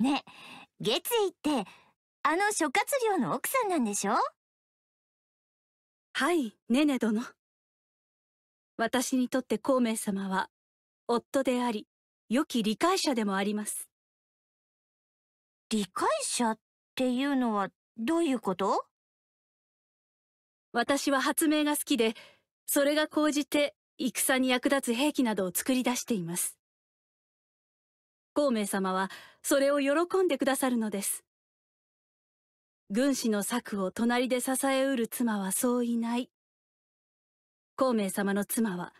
ね月意ってあの諸葛亮の奥さんなんでしょはいネネ殿私にとって孔明様は夫であり良き理解者でもあります理解者っていうのはどういうこと私は発明が好きでそれが高じて戦に役立つ兵器などを作り出しています孔明様はそれを喜んでくださるのです。軍師の策を隣で支えうる妻はそういない。孔明様の妻は、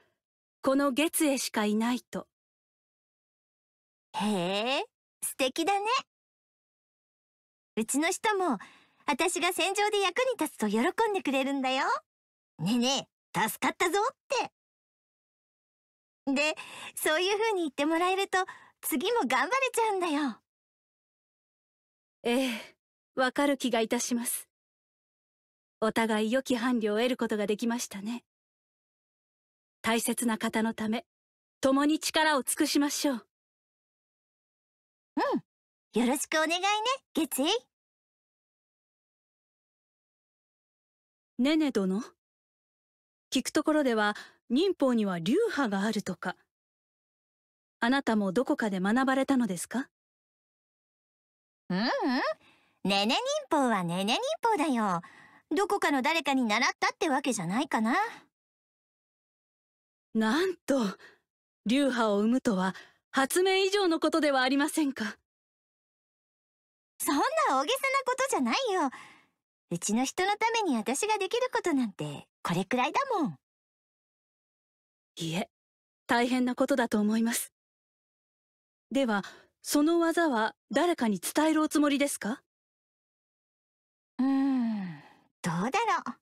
この月へしかいないと。へえ、素敵だね。うちの人も、私が戦場で役に立つと喜んでくれるんだよ。ねえねえ、助かったぞって。で、そういう風に言ってもらえると、次も頑張れちゃうんだよ。ええ、わかる気がいたします。お互い良き伴侶を得ることができましたね。大切な方のため、共に力を尽くしましょう。うん。よろしくお願いね、月意。ねね殿。聞くところでは、忍法には流派があるとか。あなたもどこかで学ばれたのですかううん。ねね忍法はねね忍法だよ。どこかの誰かに習ったってわけじゃないかな。なんと、流派を生むとは発明以上のことではありませんか。そんな大げさなことじゃないよ。うちの人のために私ができることなんてこれくらいだもん。いえ、大変なことだと思います。では、その技は誰かに伝えるおつもりですかうーん、どうだろ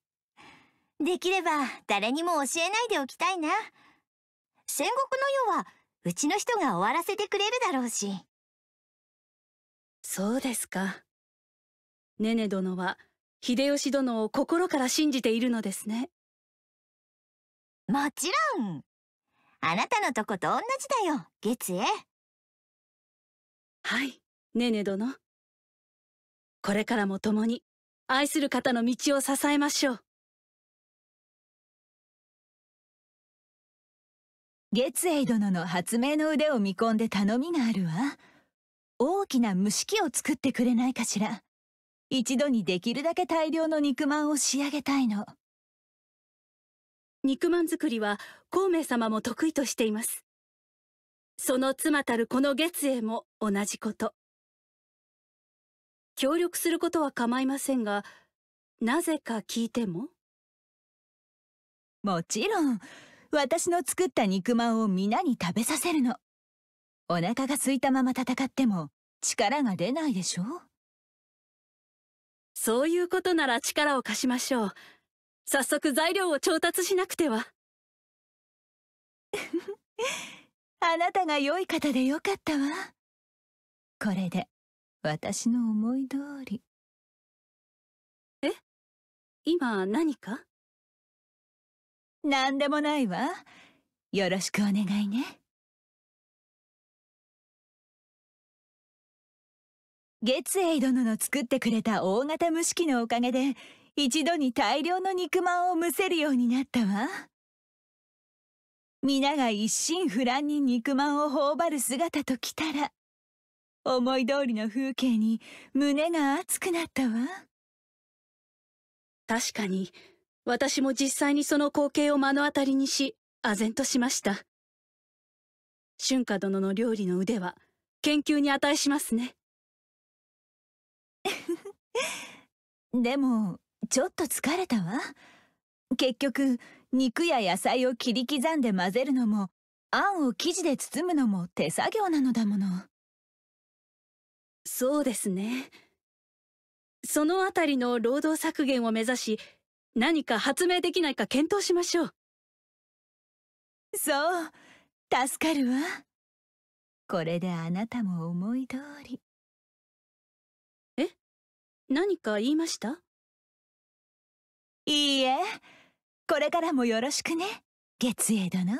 う。できれば誰にも教えないでおきたいな。戦国の世はうちの人が終わらせてくれるだろうし。そうですか。ねね殿は秀吉殿を心から信じているのですね。もちろんあなたのとこと同じだよ、月恵。はい、ねね殿。これからも共に愛する方の道を支えましょう。月英殿の発明の腕を見込んで頼みがあるわ。大きな蒸し器を作ってくれないかしら。一度にできるだけ大量の肉まんを仕上げたいの。肉まん作りは孔明様も得意としています。その妻たるこの月英も同じこと。協力することは構いませんが、なぜか聞いてももちろん、私の作った肉まんを皆に食べさせるの。お腹が空いたまま戦っても力が出ないでしょそういうことなら力を貸しましょう。早速材料を調達しなくては。あなたが良い方でよかったわこれで私の思い通りえ今何か何でもないわよろしくお願いね月英殿の作ってくれた大型蒸し器のおかげで一度に大量の肉まんを蒸せるようになったわ皆が一心不乱に肉まんを頬張る姿ときたら思い通りの風景に胸が熱くなったわ確かに私も実際にその光景を目の当たりにし唖然としました春夏殿の料理の腕は研究に値しますね でもちょっと疲れたわ結局肉や野菜を切り刻んで混ぜるのもあんを生地で包むのも手作業なのだものそうですねそのあたりの労働削減を目指し何か発明できないか検討しましょうそう助かるわこれであなたも思い通りえ何か言いましたいいえこれからもよろしくね月英殿